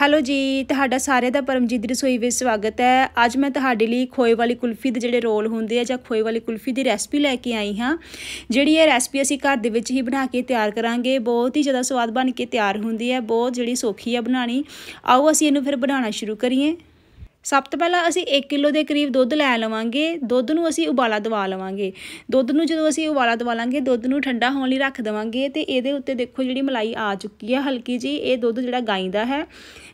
hello ਜੀ ਤੁਹਾਡਾ ਸਾਰਿਆਂ ਦਾ ਪਰਮਜੀਤ ਦੀ ਰਸੋਈ ਵਿੱਚ ਸਵਾਗਤ ਹੈ ਅੱਜ ਮੈਂ ਤੁਹਾਡੇ ਲਈ ਖੋਏ ਵਾਲੀ ਕੁਲਫੀ ਦੇ ਜਿਹੜੇ ਰੋਲ ਹੁੰਦੇ ਆ ਜਾਂ ਖੋਏ ਵਾਲੀ ਕੁਲਫੀ ਦੀ ਰੈਸਪੀ ਲੈ ਕੇ ਆਈ ਹਾਂ ਜਿਹੜੀ ਇਹ ਰੈਸਪੀ ਅਸੀਂ ਘਰ ਦੇ ਵਿੱਚ ਹੀ ਬਣਾ ਕੇ ਤਿਆਰ ਕਰਾਂਗੇ ਬਹੁਤ ਹੀ ਜ਼ਿਆਦਾ ਸਵਾਦ ਬਣ ਕੇ ਤਿਆਰ ਹੁੰਦੀ ਹੈ ਬਹੁਤ ਜਿਹੜੀ ਸੌਖੀ ਆ ਬਣਾਣੀ ਆਓ ਅਸੀਂ ਇਹਨੂੰ ਫਿਰ ਬਣਾਉਣਾ ਸ਼ੁਰੂ ਕਰੀਏ ਸਭ ਤੋਂ ਪਹਿਲਾਂ ਅਸੀਂ 1 ਕਿਲੋ ਦੇ ਕਰੀਬ ਦੁੱਧ ਲੈ ਲਵਾਂਗੇ ਦੁੱਧ ਨੂੰ ਅਸੀਂ ਉਬਾਲਾ ਦਵਾ ਲਵਾਂਗੇ ਦੁੱਧ ਨੂੰ ਜਦੋਂ ਅਸੀਂ ਉਬਾਲਾ ਦਵਾ ਲਾਂਗੇ ਦੁੱਧ ਨੂੰ ਠੰਡਾ ਹੋਣ ਲਈ ਰੱਖ ਦਵਾਂਗੇ ਤੇ ਇਹਦੇ ਉੱਤੇ ਦੇਖੋ ਜਿਹੜੀ ਮਲਾਈ ਆ ਚੁੱਕੀ ਹੈ ਹਲਕੀ ਜੀ ਇਹ ਦੁੱਧ ਜਿਹੜਾ ਗਾਈ ਦਾ ਹੈ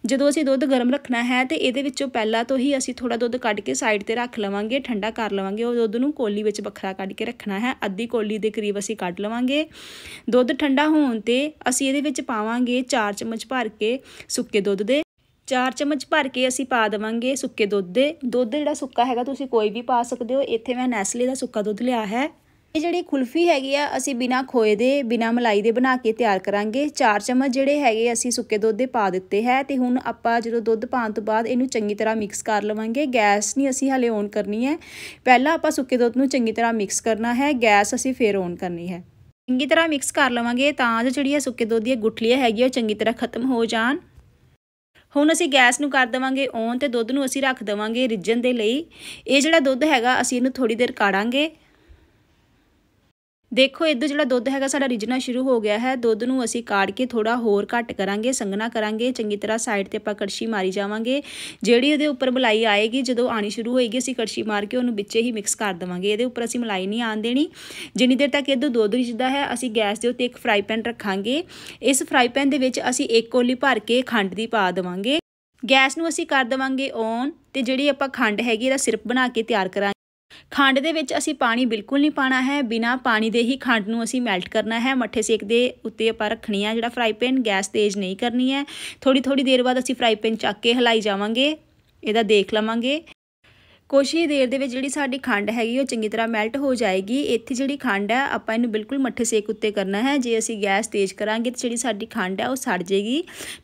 ਜਦੋਂ ਅਸੀਂ ਦੁੱਧ ਗਰਮ ਰੱਖਣਾ ਹੈ ਤੇ ਇਹਦੇ ਵਿੱਚੋਂ ਪਹਿਲਾਂ ਤੋਂ ਹੀ ਅਸੀਂ ਥੋੜਾ ਦੁੱਧ ਕੱਢ ਕੇ ਸਾਈਡ ਤੇ ਰੱਖ ਲਵਾਂਗੇ ਠੰਡਾ ਕਰ ਲਵਾਂਗੇ ਉਹ ਦੁੱਧ ਨੂੰ ਕੋਲੀ ਵਿੱਚ ਵੱਖਰਾ ਕੱਢ ਕੇ ਰੱਖਣਾ ਹੈ ਅੱਧੀ ਕੋਲੀ ਦੇ ਕਰੀਬ ਅਸੀਂ ਕੱਢ ਲਵਾਂਗੇ ਦੁੱਧ ਠੰਡਾ ਹੋਣ ਤੇ ਅਸੀਂ ਇਹਦੇ ਵਿੱਚ ਪਾਵਾਂਗੇ 4 ਚਮਚ ਭਰ ਕੇ ਸੁੱਕੇ ਦੁੱਧ ਦੇ 4 ਚਮਚ ਭਰ ਕੇ ਅਸੀਂ ਪਾ ਦਵਾਂਗੇ ਸੁੱਕੇ ਦੁੱਧ ਦੇ ਦੁੱਧ ਜਿਹੜਾ ਸੁੱਕਾ ਹੈਗਾ ਤੁਸੀਂ ਕੋਈ ਵੀ ਪਾ ਸਕਦੇ ਹੋ ਇੱਥੇ ਮੈਂ ਨੈਸਲੇ ਦਾ ਸੁੱਕਾ ਦੁੱਧ ਲਿਆ ਹੈ ਇਹ ਜਿਹੜੀ ਖੁਲਫੀ ਹੈਗੀ ਆ ਅਸੀਂ ਬਿਨਾ ਖੋਏ ਦੇ ਬਿਨਾ ਮਲਾਈ ਦੇ ਬਣਾ ਕੇ ਤਿਆਰ ਕਰਾਂਗੇ 4 ਚਮਚ ਜਿਹੜੇ ਹੈਗੇ ਅਸੀਂ ਸੁੱਕੇ ਦੁੱਧ ਦੇ ਪਾ ਦਿੱਤੇ ਹੈ ਤੇ ਹੁਣ ਆਪਾਂ ਜਦੋਂ ਦੁੱਧ ਪਾਉਣ ਤੋਂ ਬਾਅਦ ਇਹਨੂੰ ਚੰਗੀ ਤਰ੍ਹਾਂ ਮਿਕਸ ਕਰ ਲਵਾਂਗੇ ਗੈਸ ਨਹੀਂ ਅਸੀਂ ਹਲੇ ਔਨ ਕਰਨੀ ਹੈ ਪਹਿਲਾਂ ਆਪਾਂ ਸੁੱਕੇ ਦੁੱਧ ਨੂੰ ਚੰਗੀ ਤਰ੍ਹਾਂ ਮਿਕਸ ਕਰਨਾ ਹੈ ਗੈਸ ਅਸੀਂ ਫੇਰ ਔਨ ਕਰਨੀ ਹੈ ਚੰਗੀ ਤਰ੍ਹਾਂ ਮਿਕਸ ਕਰ ਲਵਾਂਗੇ ਤਾਂ ਜੋ ਜਿਹੜੀਆਂ ਸੁੱਕੇ ਦੁੱਧ ਦੀਆਂ ਗੁਠਲੀਆਂ ਹੈਗੀਆਂ ਉਹ ਚੰਗੀ ਤਰ੍ਹਾਂ ਖਤਮ ਹੋ ਜਾਣ ਹੁਣ ਅਸੀਂ ਗੈਸ ਨੂੰ ਕਰ ਦੇਵਾਂਗੇ ਔਨ ਤੇ ਦੁੱਧ ਨੂੰ ਅਸੀਂ ਰੱਖ ਦੇਵਾਂਗੇ ਰਿੱਝਣ ਦੇ ਲਈ ਇਹ ਜਿਹੜਾ ਦੁੱਧ ਹੈਗਾ ਅਸੀਂ ਇਹਨੂੰ ਥੋੜੀ ਦੇਰ ਕਾੜਾਂਗੇ ਦੇਖੋ ਇਦੋਂ ਜਿਹੜਾ ਦੁੱਧ ਹੈਗਾ ਸਾਡਾ ਰਿਜਣਾ ਸ਼ੁਰੂ ਹੋ ਗਿਆ ਹੈ ਦੁੱਧ ਨੂੰ ਅਸੀਂ ਕਾੜ ਕੇ ਥੋੜਾ ਹੋਰ ਘੱਟ ਕਰਾਂਗੇ ਸੰਗਣਾ ਕਰਾਂਗੇ ਚੰਗੀ ਤਰ੍ਹਾਂ ਸਾਈਡ ਤੇ ਆਪਾਂ ਕੜਛੀ ਮਾਰੀ ਜਾਵਾਂਗੇ ਜਿਹੜੀ ਉਹਦੇ ਉੱਪਰ ਮਲਾਈ ਆਏਗੀ ਜਦੋਂ ਆਣੀ ਸ਼ੁਰੂ ਹੋਏਗੀ ਅਸੀਂ ਕੜਛੀ ਮਾਰ ਕੇ ਉਹਨੂੰ ਵਿੱਚੇ ਹੀ ਮਿਕਸ ਕਰ ਦੇਵਾਂਗੇ ਇਹਦੇ ਉੱਪਰ ਅਸੀਂ ਮਲਾਈ ਨਹੀਂ ਆਣ ਦੇਣੀ ਜਿੰਨੀ ਦੇਰ ਤੱਕ ਇਹਦੋਂ ਦੁੱਧ ਰਿਜਦਾ ਹੈ ਅਸੀਂ ਗੈਸ ਦੇ ਉੱਤੇ ਇੱਕ ਫਰਾਈ ਪੈਨ ਰੱਖਾਂਗੇ ਇਸ ਫਰਾਈ ਪੈਨ ਦੇ ਵਿੱਚ ਅਸੀਂ ਇੱਕ ਕੋਲੀ ਭਰ ਕੇ ਖੰਡ ਦੀ ਪਾ ਦੇਵਾਂਗੇ ਗੈਸ ਨੂੰ ਅਸੀਂ ਕਰ ਦੇਵਾਂਗੇ ਔਨ ਤੇ ਜਿਹੜੀ ਆਪਾਂ ਖੰਡ ਹੈਗੀ ਇਹਦਾ ਸਿਰਪ ਬਣਾ ਕੇ ਤਿਆਰ ਕਰਾਂਗੇ ਖੰਡ ਦੇ ਵਿੱਚ ਅਸੀਂ ਪਾਣੀ ਬਿਲਕੁਲ ਨਹੀਂ ਪਾਣਾ ਹੈ ਬਿਨਾ ਪਾਣੀ ਦੇ ਹੀ ਖੰਡ ਨੂੰ ਅਸੀਂ ਮੈਲਟ ਕਰਨਾ ਹੈ ਮੱਠੇ ਸੇਕ ਦੇ ਉੱਤੇ ਆਪਾਂ ਰੱਖਣੀ ਆ ਜਿਹੜਾ ਫਰਾਈ ਪੈਨ ਗੈਸ ਤੇਜ਼ ਨਹੀਂ ਕਰਨੀ ਹੈ ਥੋੜੀ ਥੋੜੀ ਦੇਰ ਬਾਅਦ ਅਸੀਂ ਫਰਾਈ ਪੈਨ ਚੱਕ ਕੇ ਹਿਲਾਈ ਜਾਵਾਂਗੇ ਇਹਦਾ ਦੇਖ ਲਵਾਂਗੇ ਕੁਝ ਹੀ ਦੇਰ ਦੇ ਵਿੱਚ ਜਿਹੜੀ ਸਾਡੀ ਖੰਡ ਹੈਗੀ ਉਹ ਚੰਗੀ ਤਰ੍ਹਾਂ ਮੈਲਟ ਹੋ ਜਾਏਗੀ ਇੱਥੇ ਜਿਹੜੀ ਖੰਡ ਹੈ ਆਪਾਂ ਇਹਨੂੰ ਬਿਲਕੁਲ ਮੱਠੇ ਸੇਕ ਉੱਤੇ ਕਰਨਾ ਹੈ ਜੇ ਅਸੀਂ ਗੈਸ ਤੇਜ਼ ਕਰਾਂਗੇ ਤਾਂ ਜਿਹੜੀ ਸਾਡੀ ਖੰਡ ਹੈ ਉਹ ਸੜ ਜਾਏਗੀ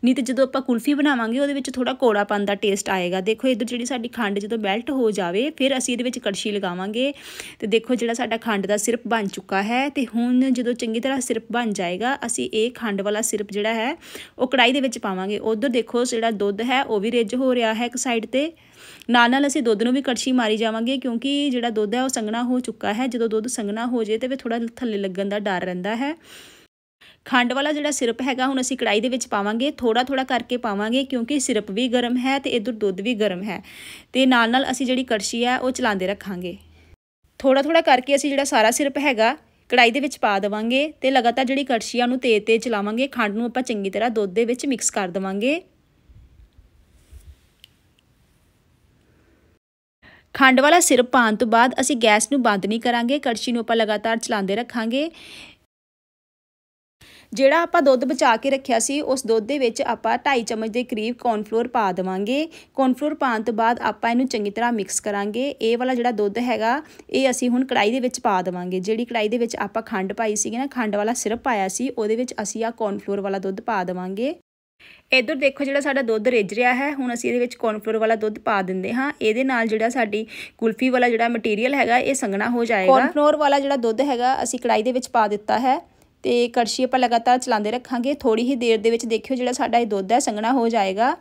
ਨਹੀਂ ਤੇ ਜਦੋਂ ਆਪਾਂ ਕੁਲਫੀ ਬਣਾਵਾਂਗੇ ਉਹਦੇ ਵਿੱਚ ਥੋੜਾ ਕੋੜਾਪਨ ਦਾ ਟੇਸਟ ਆਏਗਾ ਦੇਖੋ ਇਧਰ ਜਿਹੜੀ ਸਾਡੀ ਖੰਡ ਜਦੋਂ ਮੈਲਟ ਹੋ ਜਾਵੇ ਫਿਰ ਅਸੀਂ ਇਹਦੇ ਵਿੱਚ ਕੜਛੀ ਲਗਾਵਾਂਗੇ ਤੇ ਦੇਖੋ ਜਿਹੜਾ ਸਾਡਾ ਖੰਡ ਦਾ ਸਿਰਪ ਬਣ ਚੁੱਕਾ ਹੈ ਤੇ ਹੁਣ ਜਦੋਂ ਚੰਗੀ ਤਰ੍ਹਾਂ ਸਿਰਪ ਬਣ ਜਾਏਗਾ ਅਸੀਂ ਇਹ ਖੰਡ ਵਾਲਾ ਸਿਰਪ ਜਿਹੜਾ ਹੈ ਉਹ ਕੜਾਈ ਦੇ ਵਿੱਚ ਪਾਵਾਂਗੇ ਉਧਰ ਦੇਖੋ ਜਿਹੜਾ ਦੁੱਧ ਹੈ ਉਹ ਵੀ ਰਿੱਝ ਹੋ ਰਿਹਾ ਹੈ ਇੱਕ ਸਾਈਡ ਤੇ ਨਾਲ ਨਾਲ ਅਸੀਂ ਦੁੱਧ ਨੂੰ ਵੀ ਕੜਛੀ ਮਾਰੀ ਜਾਵਾਂਗੇ ਕਿਉਂਕਿ ਜਿਹੜਾ ਦੁੱਧ ਹੈ ਉਹ ਸੰਘਣਾ ਹੋ ਚੁੱਕਾ ਹੈ ਜਦੋਂ ਦੁੱਧ ਸੰਘਣਾ ਹੋ ਜੇ ਤੇ ਵੀ ਥੋੜਾ ਥੱਲੇ ਲੱਗਣ ਦਾ ਡਰ ਰਹਿੰਦਾ ਹੈ ਖੰਡ ਵਾਲਾ ਜਿਹੜਾ ਸਿਰਪ ਹੈਗਾ ਹੁਣ ਅਸੀਂ ਕੜਾਈ ਦੇ ਵਿੱਚ ਪਾਵਾਂਗੇ ਥੋੜਾ ਥੋੜਾ ਕਰਕੇ ਪਾਵਾਂਗੇ ਕਿਉਂਕਿ ਸਿਰਪ ਵੀ ਗਰਮ ਹੈ ਤੇ ਇਧਰ ਦੁੱਧ ਵੀ ਗਰਮ ਹੈ ਤੇ ਨਾਲ ਨਾਲ ਅਸੀਂ ਜਿਹੜੀ ਕੜਛੀ ਹੈ ਉਹ ਚਲਾਉਂਦੇ ਰੱਖਾਂਗੇ ਥੋੜਾ ਥੋੜਾ ਕਰਕੇ ਅਸੀਂ ਜਿਹੜਾ ਸਾਰਾ ਸਿਰਪ ਹੈਗਾ ਕੜਾਈ ਦੇ ਵਿੱਚ ਪਾ ਦਵਾਂਗੇ ਤੇ ਲਗਾਤਾਰ ਜਿਹੜੀ ਕੜਛੀ ਆ ਉਹਨੂੰ ਤੇਜ਼ ਤੇਜ਼ ਚਲਾਵਾਂਗੇ ਖੰਡ ਨੂੰ ਆਪਾਂ ਚੰਗੀ ਤਰ੍ਹਾਂ ਦੁੱਧ ਦੇ ਵਿੱਚ ਮਿਕਸ ਕਰ ਦਵਾਂਗੇ ਖੰਡ ਵਾਲਾ ਸਿਰ ਪਾਣ ਤੋਂ ਬਾਅਦ ਅਸੀਂ ਗੈਸ ਨੂੰ ਬੰਦ ਨਹੀਂ ਕਰਾਂਗੇ ਕੜਛੀ ਨੂੰ ਆਪਾਂ ਲਗਾਤਾਰ ਚਲਾਉਂਦੇ ਰੱਖਾਂਗੇ ਜਿਹੜਾ ਆਪਾਂ ਦੁੱਧ ਬਚਾ ਕੇ ਰੱਖਿਆ ਸੀ ਉਸ ਦੁੱਧ ਦੇ ਵਿੱਚ ਆਪਾਂ 2.5 ਚਮਚ ਦੇ ਕਰੀਬ ਕੌਰਨਫਲੋਰ ਪਾ ਦੇਵਾਂਗੇ ਕੌਰਨਫਲੋਰ ਪਾਣ ਤੋਂ ਬਾਅਦ ਆਪਾਂ ਇਹਨੂੰ ਚੰਗੀ ਤਰ੍ਹਾਂ ਮਿਕਸ ਕਰਾਂਗੇ ਇਹ ਵਾਲਾ ਜਿਹੜਾ ਦੁੱਧ ਹੈਗਾ ਇਹ ਅਸੀਂ ਹੁਣ ਕੜਾਈ ਦੇ ਵਿੱਚ ਪਾ ਦੇਵਾਂਗੇ ਜਿਹੜੀ ਕੜਾਈ ਦੇ ਵਿੱਚ ਆਪਾਂ ਖੰਡ ਪਾਈ ਸੀਗੀ ਨਾ ਖੰਡ ਵਾਲਾ ਸਿਰਪ ਪਾਇਆ ਸੀ ਉਹਦੇ ਵਿੱਚ ਅਸੀਂ ਆ ਕੌਰਨਫਲੋਰ ਵਾਲਾ ਦੁੱਧ ਪਾ ਦੇਵਾਂਗੇ ਇਧਰ ਦੇਖੋ ਜਿਹੜਾ ਸਾਡਾ ਦੁੱਧ ਰਿੱਝ ਰਿਹਾ ਹੈ ਹੁਣ ਅਸੀਂ ਇਹਦੇ ਵਿੱਚ ਕੌਰਨਫਲੋਰ ਵਾਲਾ ਦੁੱਧ ਪਾ ਦਿੰਦੇ ਹਾਂ ਇਹਦੇ ਨਾਲ ਜਿਹੜਾ ਸਾਡੀ ਕੁਲਫੀ ਵਾਲਾ ਜਿਹੜਾ ਮਟੀਰੀਅਲ ਹੈਗਾ ਇਹ ਸੰਘਣਾ ਹੋ ਜਾਏਗਾ ਕੌਰਨਫਲੋਰ ਵਾਲਾ ਜਿਹੜਾ ਦੁੱਧ ਹੈਗਾ ਅਸੀਂ ਕੜਾਈ ਦੇ ਵਿੱਚ ਪਾ ਦਿੱਤਾ ਹੈ ਤੇ ਕੜਛੀ ਆਪਾਂ ਲਗਾਤਾਰ ਚਲਾਉਂਦੇ ਰੱਖਾਂਗੇ ਥੋੜੀ ਹੀ ਦੇਰ ਦੇ ਵਿੱਚ ਦੇਖਿਓ ਜਿਹੜਾ ਸਾਡਾ ਇਹ ਦੁੱਧ ਹੈ ਸੰਘਣਾ ਹੋ ਜਾਏਗਾ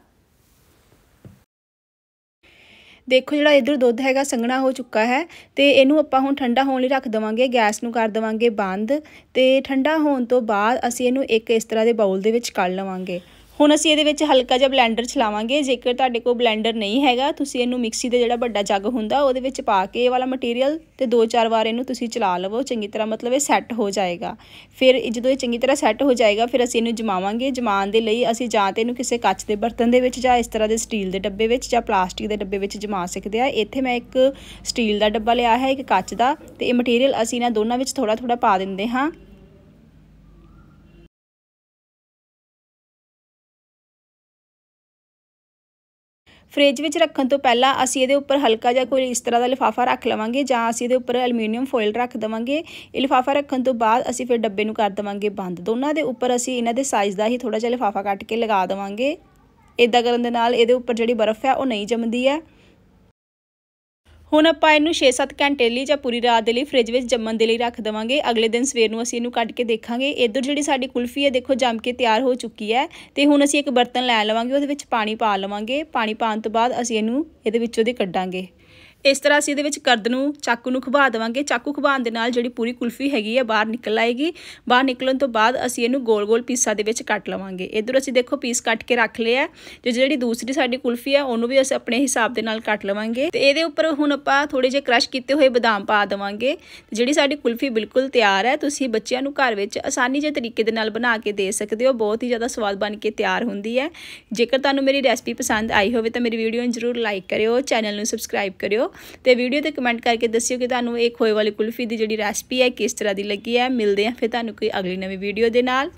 ਦੇਖੋ ਜਿਹੜਾ ਇਧਰ ਦੁੱਧ ਹੈਗਾ ਸੰਘਣਾ ਹੋ ਚੁੱਕਾ ਹੈ ਤੇ ਇਹਨੂੰ ਆਪਾਂ ਹੁਣ ਠੰਡਾ ਹੋਣ ਲਈ ਰੱਖ ਦਵਾਂਗੇ ਗੈਸ ਨੂੰ ਕਰ ਦਵਾਂਗੇ ਬੰਦ ਤੇ ਠੰਡਾ ਹੋਣ ਤੋਂ ਬਾਅਦ ਅਸੀਂ ਇਹਨੂੰ ਇੱਕ ਇਸ ਤਰ੍ਹਾਂ ਦੇ ਬਾਉਲ ਦੇ ਵਿੱਚ ਕੱਢ ਲਵਾਂਗੇ ਹੁਣ ਅਸੀਂ ਇਹਦੇ ਵਿੱਚ ਹਲਕਾ ਜਿਹਾ ਬਲੈਂਡਰ ਚਲਾਵਾਂਗੇ ਜੇਕਰ ਤੁਹਾਡੇ ਕੋਲ ਬਲੈਂਡਰ ਨਹੀਂ ਹੈਗਾ ਤੁਸੀਂ ਇਹਨੂੰ ਮਿਕਸੀ ਦੇ ਜਿਹੜਾ ਵੱਡਾ ਜੱਗ ਹੁੰਦਾ ਉਹਦੇ ਵਿੱਚ ਪਾ ਕੇ ਇਹ ਵਾਲਾ ਮਟੀਰੀਅਲ ਤੇ ਦੋ ਚਾਰ ਵਾਰ ਇਹਨੂੰ ਤੁਸੀਂ ਚਲਾ ਲਵੋ ਚੰਗੀ ਤਰ੍ਹਾਂ ਮਤਲਬ ਇਹ ਸੈੱਟ ਹੋ ਜਾਏਗਾ ਫਿਰ ਜਦੋਂ ਇਹ ਚੰਗੀ ਤਰ੍ਹਾਂ ਸੈੱਟ ਹੋ ਜਾਏਗਾ ਫਿਰ ਅਸੀਂ ਇਹਨੂੰ ਜਮਾਵਾਂਗੇ ਜਮਾਣ ਦੇ ਲਈ ਅਸੀਂ ਜਾਂ ਤੇ ਇਹਨੂੰ ਕਿਸੇ ਕੱਚ ਦੇ ਬਰਤਨ ਦੇ ਵਿੱਚ ਜਾਂ ਇਸ ਤਰ੍ਹਾਂ ਦੇ ਸਟੀਲ ਦੇ ਡੱਬੇ ਵਿੱਚ ਜਾਂ ਪਲਾਸਟਿਕ ਦੇ ਡੱਬੇ ਵਿੱਚ ਜਮਾ ਸਕਦੇ ਆ ਇੱਥੇ ਮੈਂ ਇੱਕ ਸਟੀਲ ਦਾ ਡੱਬਾ ਲਿਆ ਹੈ ਇੱਕ ਕੱਚ ਦਾ ਤੇ ਇਹ ਮਟੀਰੀਅਲ ਅਸੀਂ ਇਹਨਾਂ ਦੋਨਾਂ ਵਿੱਚ ਥੋੜਾ ਥੋੜਾ ਪਾ ਦਿੰਦੇ ਹਾਂ ਫ੍ਰਿਜ ਵਿੱਚ ਰੱਖਣ ਤੋਂ ਪਹਿਲਾਂ ਅਸੀਂ ਇਹਦੇ ਉੱਪਰ ਹਲਕਾ ਜਿਹਾ ਕੋਈ ਇਸ ਤਰ੍ਹਾਂ ਦਾ ਲਿਫਾਫਾ ਰੱਖ ਲਵਾਂਗੇ ਜਾਂ ਅਸੀਂ ਇਹਦੇ ਉੱਪਰ ਐਲੂਮੀਨੀਅਮ ਫੋਇਲ ਰੱਖ ਦਵਾਂਗੇ ਇਹ ਲਿਫਾਫਾ ਰੱਖਣ ਤੋਂ ਬਾਅਦ ਅਸੀਂ ਫਿਰ ਡੱਬੇ ਨੂੰ ਕਰ ਦਵਾਂਗੇ ਬੰਦ ਦੋਨਾਂ ਦੇ ਉੱਪਰ ਅਸੀਂ ਇਹਨਾਂ ਦੇ ਸਾਈਜ਼ ਦਾ ਹੀ ਥੋੜਾ ਜਿਹਾ ਲਿਫਾਫਾ ਕੱਟ ਕੇ ਲਗਾ ਦਵਾਂਗੇ ਇਦਾਂ ਕਰਨ ਦੇ ਨਾਲ ਇਹਦੇ ਉੱਪਰ ਜਿਹੜੀ ਬਰਫ਼ ਹੈ ਉਹ ਨਹੀਂ ਜੰਮਦੀ ਹੈ ਹੁਣ ਆਪਾਂ ਇਹਨੂੰ 6-7 ਘੰਟੇ ਲਈ ਜਾਂ ਪੂਰੀ ਰਾਤ ਦੇ ਲਈ ਫ੍ਰਿਜ ਵਿੱਚ ਜੰਮਣ ਦੇ ਲਈ ਰੱਖ ਦਵਾਂਗੇ ਅਗਲੇ ਦਿਨ ਸਵੇਰ ਨੂੰ ਅਸੀਂ ਇਹਨੂੰ ਕੱਢ ਕੇ ਦੇਖਾਂਗੇ ਇਧਰ ਜਿਹੜੀ ਸਾਡੀ ਕੁਲਫੀ ਹੈ ਦੇਖੋ ਜੰਮ ਕੇ ਤਿਆਰ ਹੋ ਚੁੱਕੀ ਹੈ ਤੇ ਹੁਣ ਅਸੀਂ ਇੱਕ ਬਰਤਨ ਲੈ ਲਵਾਂਗੇ ਉਹਦੇ ਵਿੱਚ ਪਾਣੀ ਪਾ ਲਵਾਂਗੇ ਪਾਣੀ ਪਾਣ ਤੋਂ ਬਾਅਦ ਅਸੀਂ ਇਹਨੂੰ ਇਹਦੇ ਵਿੱਚੋਂ ਦੀ ਕੱਢਾਂਗੇ ਇਸ ਤਰ੍ਹਾਂ ਅਸੀਂ ਇਹਦੇ ਵਿੱਚ ਕਰਦ ਨੂੰ ਚਾਕੂ ਨੂੰ ਖਵਾ ਦੇਵਾਂਗੇ ਚਾਕੂ ਖਵਾਉਣ ਦੇ ਨਾਲ ਜਿਹੜੀ ਪੂਰੀ ਕੁਲਫੀ ਹੈਗੀ ਹੈ ਬਾਹਰ ਨਿਕਲ ਆਏਗੀ ਬਾਹਰ ਨਿਕਲਣ ਤੋਂ ਬਾਅਦ ਅਸੀਂ ਇਹਨੂੰ ਗੋਲ-ਗੋਲ ਪੀਸਾਂ ਦੇ ਵਿੱਚ ਕੱਟ ਲਵਾਂਗੇ ਇਧਰ ਅਸੀਂ ਦੇਖੋ ਪੀਸ ਕੱਟ ਕੇ ਰੱਖ ਲਿਆ ਤੇ ਜਿਹੜੀ ਦੂਸਰੀ ਸਾਡੀ ਕੁਲਫੀ ਹੈ ਉਹਨੂੰ ਵੀ ਅਸੀਂ ਆਪਣੇ ਹਿਸਾਬ ਦੇ ਨਾਲ ਕੱਟ ਲਵਾਂਗੇ ਤੇ ਇਹਦੇ ਉੱਪਰ ਹੁਣ ਆਪਾਂ ਥੋੜੇ ਜਿਹਾ ਕ੍ਰਸ਼ ਕੀਤੇ ਹੋਏ ਬਦਾਮ ਪਾ ਦੇਵਾਂਗੇ ਤੇ ਜਿਹੜੀ ਸਾਡੀ ਕੁਲਫੀ ਬਿਲਕੁਲ ਤਿਆਰ ਹੈ ਤੁਸੀਂ ਬੱਚਿਆਂ ਨੂੰ ਘਰ ਵਿੱਚ ਆਸਾਨੀ ਜਿਹੇ ਤਰੀਕੇ ਦੇ ਨਾਲ ਬਣਾ ਕੇ ਦੇ ਸਕਦੇ ਹੋ ਬਹੁਤ ਹੀ ਜ਼ਿਆਦਾ ਸਵਾਦ ਬਣ ਕੇ ਤਿਆਰ ਹੁੰਦੀ ਹੈ ਜੇਕਰ ਤੁਹਾਨੂੰ ਮੇਰੀ ਰੈਸਪੀ ਪਸੰਦ ਆਈ ਹੋਵੇ ਤਾਂ ਮੇਰੀ ਵੀਡੀਓ ਨੂੰ ਜ਼ਰੂਰ ਲਾਈਕ ਕਰਿਓ ਚੈਨਲ ਨੂੰ ਸਬਸਕ੍ਰਾਈਬ ਕਰਿਓ ਤੇ ਵੀਡੀਓ ਤੇ ਕਮੈਂਟ ਕਰਕੇ ਦੱਸਿਓ ਕਿ ਤੁਹਾਨੂੰ ਇਹ ਖੋਏ ਵਾਲੀ ਕੁਲਫੀ ਦੀ ਜਿਹੜੀ ਰੈਸਪੀ ਹੈ ਕਿਸ ਤਰ੍ਹਾਂ ਦੀ ਲੱਗੀ ਹੈ ਮਿਲਦੇ ਆ ਫਿਰ ਤੁਹਾਨੂੰ ਕੋਈ ਅਗਲੀ ਨਵੀਂ ਵੀਡੀਓ ਦੇ ਨਾਲ